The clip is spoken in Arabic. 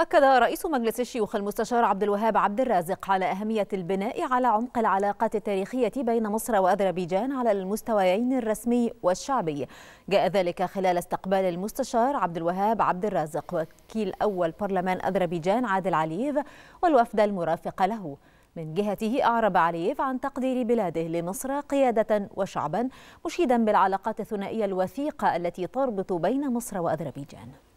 أكد رئيس مجلس الشيوخ المستشار عبد الوهاب عبد الرازق على أهمية البناء على عمق العلاقات التاريخية بين مصر وأذربيجان على المستويين الرسمي والشعبي جاء ذلك خلال استقبال المستشار عبد الوهاب عبد الرازق وكيل أول برلمان أذربيجان عادل علييف والوفد المرافق له من جهته أعرب علييف عن تقدير بلاده لمصر قيادة وشعبا مشيدا بالعلاقات الثنائية الوثيقة التي تربط بين مصر وأذربيجان